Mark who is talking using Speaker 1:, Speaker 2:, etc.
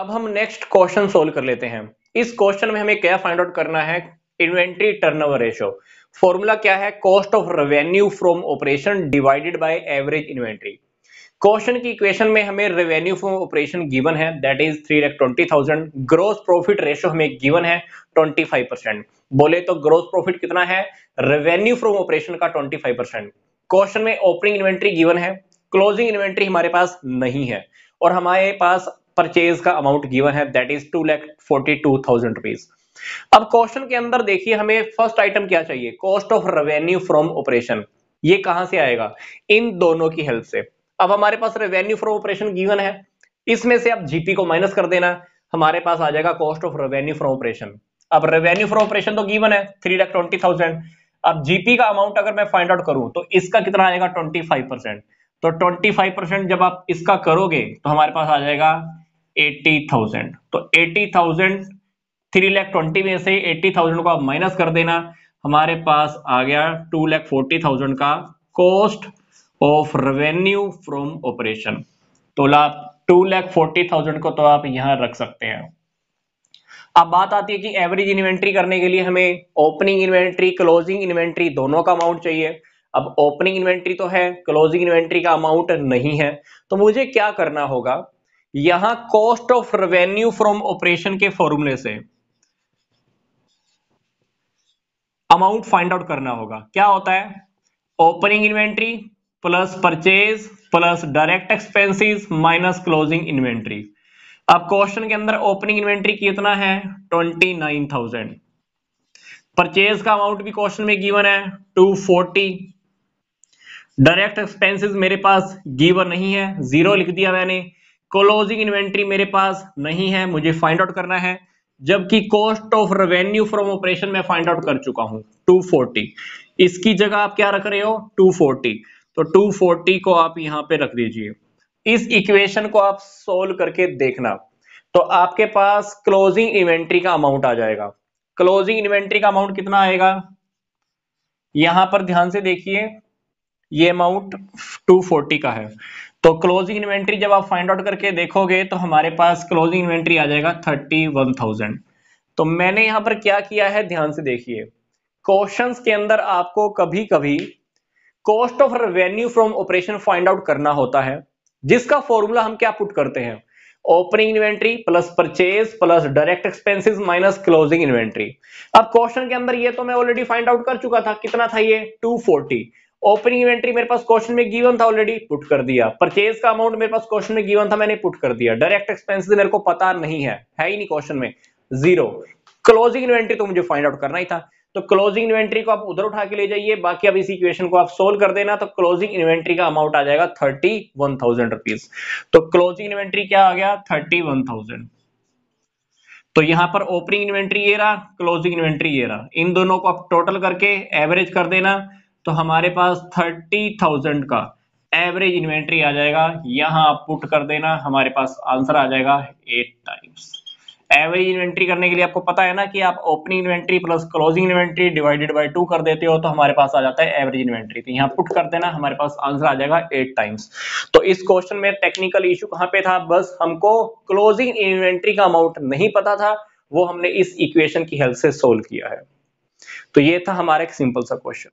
Speaker 1: अब हम next question solve कर लेते हैं इस क्वेश्चन में हमें क्या फाइंड आउट करना है इन्वेंट्री टर्नओवर रेशियो फॉर्मूला क्या है cost of revenue from operation divided by average inventory question की इक्वेशन में हमें रेवेन्यू फ्रॉम ऑपरेशन गिवन है that is three lakh twenty thousand growth profit ratio हमें गिवन है ट्वेंटी फाइव परसेंट बोले तो ग्रोथ प्रॉफिट कितना है रेवेन्यू फ्रॉम ऑपरेशन का ट्वेंटी फाइव परसेंट क्वेश्चन में ओपनिंग इन्वेंट्री गिवन है क्लोजिंग इन्वेंट्री हमारे पास नहीं है और हमारे पास परचेज का अमाउंट गिवन है that is two lakh forty two thousand rupees अब क्वेश्चन के अंदर देखिए हमें फर्स्ट आइटम क्या चाहिए cost of revenue from operation ये कहां से आएगा इन दोनों की हेल्प से अब हमारे पास रेवेन्यू फ्रॉम ऑपरेशन गिवन है इसमें से आप जीपी को माइनस कर देना हमारे पास आ जाएगा cost of revenue from operation अब रेवेन्यू फ्रॉम ऑपरेशन तो गिवन है थ्री लाख ट्वेंटी थाउजेंड अब जीपी का अमाउंट अगर मैं फाइंड आउट करूं तो इसका कितना आएगा ट्वेंटी फाइव परसेंट तो ट्वेंटी फाइव परसेंट जब आप इसका करोगे तो हमारे पास आ जाएगा एट्टी थाउजेंड तो eighty thousand three lakh twenty में से एट्टी थाउजेंड को आप माइनस कर देना हमारे पास आ गया टू लैख फोर्टी थाउजेंड का cost of revenue from operation तो आप टू लैख फोर्टी थाउजेंड को तो आप यहां रख सकते हैं अब बात आती है कि एवरेज इन्वेंट्री करने के लिए हमें ओपनिंग इन्वेंट्री क्लोजिंग इन्वेंट्री दोनों का अमाउंट चाहिए अब ओपनिंग इन्वेंट्री तो है क्लोजिंग इन्वेंट्री का अमाउंट नहीं है तो मुझे क्या करना होगा यहां cost of revenue from operation के फॉर्मूले से अमाउंट फाइंड आउट करना होगा क्या होता है opening inventory plus purchase plus direct expenses minus closing inventory अब क्वेश्चन के अंदर ओपनिंग इन्वेंट्री कितना है ट्वेंटी नाइन थाउजेंड परचेज का अमाउंट भी क्वेश्चन में गिवन है टू फोर्टी डायरेक्ट एक्सपेंसेस मेरे पास गिवन नहीं है जीरो लिख दिया मैंने क्लोजिंग इन्वेंट्री मेरे पास नहीं है मुझे फाइंड आउट करना है जबकि cost of revenue from operation मैं फाइंड आउट कर चुका हूं 240 इसकी जगह आप क्या रख रहे हो 240 तो 240 को आप यहां पे रख दीजिए इस इक्वेशन को आप सोल्व करके देखना तो आपके पास क्लोजिंग इन्वेंट्री का अमाउंट आ जाएगा क्लोजिंग इन्वेंट्री का अमाउंट कितना आएगा यहां पर ध्यान से देखिए ये अमाउंट 240 का है तो क्लोजिंग इन्वेंट्री जब आप फाइंड आउट करके देखोगे तो हमारे पास क्लोजिंग इन्वेंट्री आ जाएगा थर्टी वन थाउजेंड तो मैंने यहां पर क्या किया है ध्यान से देखिए क्वेश्चंस के अंदर आपको कभी कभी cost of revenue from operation find out करना होता है जिसका फॉर्मूला हम क्या पुट करते हैं opening inventory plus purchase plus direct expenses minus closing inventory अब क्वेश्चन के अंदर ये तो मैं ऑलरेडी फाइंड आउट कर चुका था कितना था ये 240 ओपनिंग इन्वेंट्री मेरे पास क्वेश्चन में गिवन था ऑलरेडी पुट कर दिया परचेज का अमाउंट मेरे पास क्वेश्चन में गिवन था मैंने पुट कर दिया डायरेक्ट एक्सपेंसेस तो मेरे को पता नहीं है है ही नहीं क्वेश्चन में जीरो क्लोजिंग इन्वेंट्री तो मुझे फाइंड आउट करना ही था तो क्लोजिंग इन्वेंट्री को आप उधर उठा के ले जाइए बाकी अब इस इक्वेशन को आप सोल्व कर देना तो क्लोजिंग इन्वेंट्री का अमाउंट आ जाएगा थर्टी वन थाउजेंड रुपीज तो क्लोजिंग इन्वेंट्री क्या आ गया थर्टी वन थाउजेंड तो यहां पर ओपनिंग इन्वेंट्री ये रहा क्लोजिंग इन्वेंट्री ये रहा इन दोनों को आप टोटल करके एवरेज कर देना तो हमारे पास थर्टी थाउजेंड का एवरेज इन्वेंट्री आ जाएगा यहां आप पुट कर देना हमारे पास आंसर आ जाएगा एट टाइम्स एवरेज इन्वेंट्री करने के लिए आपको पता है ना कि आप opening inventory plus closing inventory divided by two कर देते हो तो हमारे पास आ जाता है एवरेज इन्वेंट्री तो यहाँ पुट कर देना हमारे पास आंसर आ जाएगा एट टाइम्स तो इस क्वेश्चन में टेक्निकल इश्यू कहाँ पे था बस हमको क्लोजिंग इन्वेंट्री का अमाउंट नहीं पता था वो हमने इस इक्वेशन की हेल्प से सोल्व किया है तो ये था हमारा एक सिंपल सा क्वेश्चन